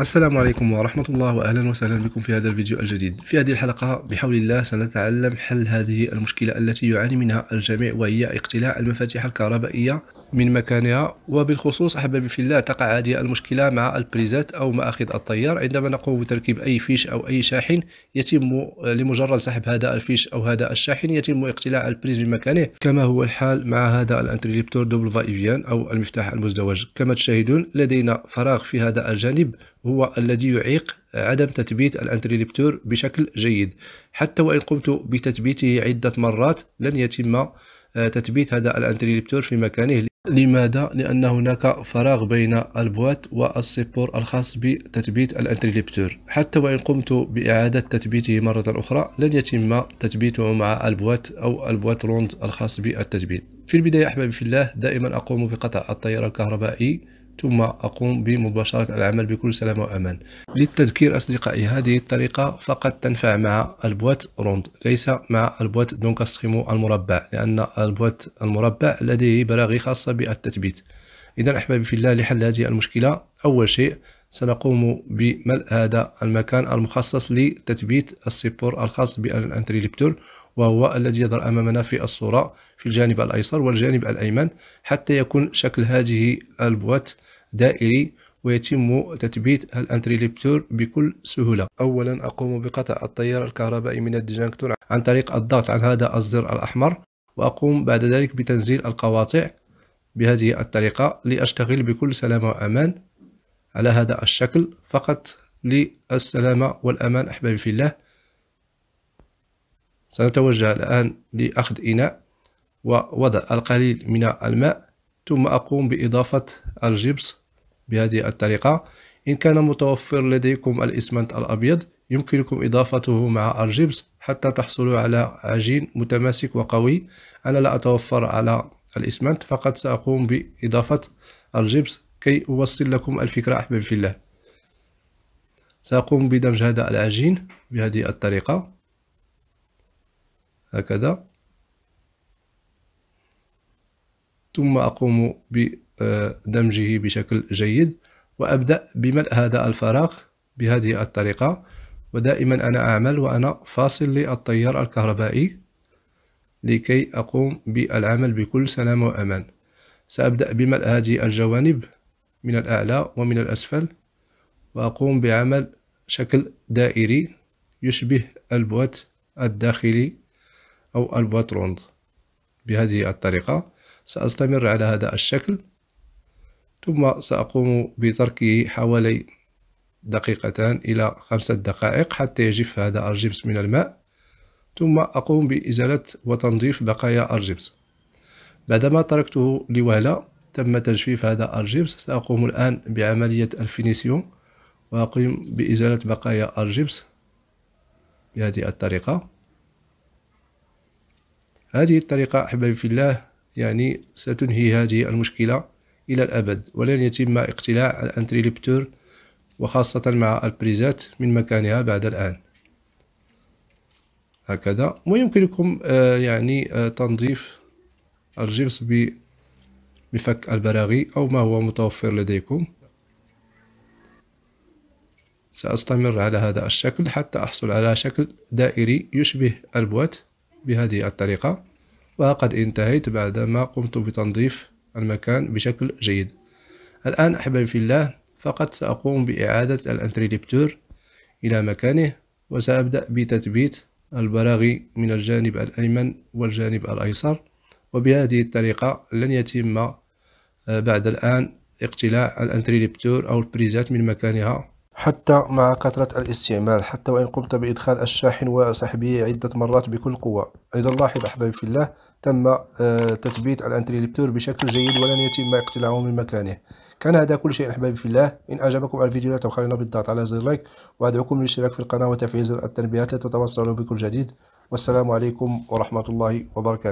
السلام عليكم ورحمة الله وأهلا وسهلا بكم في هذا الفيديو الجديد في هذه الحلقة بحول الله سنتعلم حل هذه المشكلة التي يعاني منها الجميع وهي اقتلاع المفاتيح الكهربائية من مكانها وبالخصوص أحبابي في الله تقع هذه المشكلة مع البريزات أو مأخذ التيار عندما نقوم بتركيب أي فيش أو أي شاحن يتم لمجرد سحب هذا الفيش أو هذا الشاحن يتم اقتلاع البريز من مكانه كما هو الحال مع هذا الانتريليبتور دوبل فايفيان أو المفتاح المزدوج كما تشاهدون لدينا فراغ في هذا الجانب هو الذي يعيق عدم تثبيت الانتريليبتور بشكل جيد حتى وإن قمت بتثبيته عدة مرات لن يتم آه، تثبيت هذا الانتريليبتور في مكانه لماذا؟ لأن هناك فراغ بين البوات والسيبور الخاص بتثبيت الانتريليبتور حتى وإن قمت بإعادة تثبيته مرة أخرى لن يتم تثبيته مع البوات أو البوات روند الخاص بالتثبيت في البداية أحبابي في الله دائما أقوم بقطع التيار الكهربائي ثم أقوم بمباشرة العمل بكل سلامة وأمان للتذكير أصدقائي هذه الطريقة فقط تنفع مع البوات روند ليس مع البوات دونكاستخيمو المربع لأن البوات المربع لديه براغي خاصة بالتثبيت إذا أحبابي في الله لحل هذه المشكلة أول شيء سنقوم بملء هذا المكان المخصص لتثبيت السيبور الخاص بالانتريليبتور وهو الذي يظهر أمامنا في الصورة في الجانب الأيسر والجانب الأيمن حتى يكون شكل هذه البوات دائري ويتم تثبيت الانتريليبتور بكل سهولة أولا أقوم بقطع التيار الكهربائي من الديجانكتور عن طريق الضغط على هذا الزر الأحمر وأقوم بعد ذلك بتنزيل القواطع بهذه الطريقة لأشتغل بكل سلامة وأمان على هذا الشكل فقط للسلامة والأمان أحبابي في الله سنتوجه الآن لأخذ إناء ووضع القليل من الماء ثم أقوم بإضافة الجبس بهذه الطريقة إن كان متوفر لديكم الإسمنت الأبيض يمكنكم إضافته مع الجبس حتى تحصلوا على عجين متماسك وقوي أنا لا أتوفر على الإسمنت فقط سأقوم بإضافة الجبس كي أوصل لكم الفكرة أحباب في الله سأقوم بدمج هذا العجين بهذه الطريقة هكذا ثم أقوم بدمجه آه، بشكل جيد وأبدأ بملء هذا الفراغ بهذه الطريقة ودائما أنا أعمل وأنا فاصل للتيار الكهربائي لكي أقوم بالعمل بكل سلام وأمان سأبدأ بملء هذه الجوانب من الأعلى ومن الأسفل وأقوم بعمل شكل دائري يشبه البوات الداخلي أو الباتروند بهذه الطريقة سأستمر على هذا الشكل ثم سأقوم بتركه حوالي دقيقتان إلى خمسة دقائق حتى يجف هذا الجبس من الماء ثم أقوم بإزالة وتنظيف بقايا الجبس بعدما تركته لوهلة تم تجفيف هذا الجبس سأقوم الآن بعملية الفينيسيون وأقوم بإزالة بقايا الجبس بهذه الطريقة هذه الطريقة أحبابي في الله يعني ستنهي هذه المشكلة إلى الأبد ولن يتم اقتلاع الأنتريليبتور وخاصة مع البريزات من مكانها بعد الآن هكذا ويمكنكم آه، يعني آه، تنظيف الجبس بفك البراغي أو ما هو متوفر لديكم سأستمر على هذا الشكل حتى أحصل على شكل دائري يشبه البوات بهذه الطريقة وقد انتهيت بعدما قمت بتنظيف المكان بشكل جيد الآن أحبابي في الله فقط سأقوم بإعادة الأنتريليبتور إلى مكانه وسأبدأ بتثبيت البراغي من الجانب الأيمن والجانب الأيسر وبهذه الطريقة لن يتم آه، بعد الآن اقتلاع الأنتريليبتور أو البريزات من مكانها حتى مع كثرة الاستعمال حتى وإن قمت بإدخال الشاحن وسحبه عدة مرات بكل قوة أيضا لاحظ أحبابي في الله تم آه، تثبيت الانتريليبتور بشكل جيد ولن يتم اقتلاعه من مكانه كان هذا كل شيء أحبابي في الله إن أعجبكم الفيديو لا تبخلونا بالضغط على زر لايك وأدعوكم للاشتراك في القناة وتفعيل زر التنبيهات لتتوصلوا بكل جديد والسلام عليكم ورحمة الله وبركاته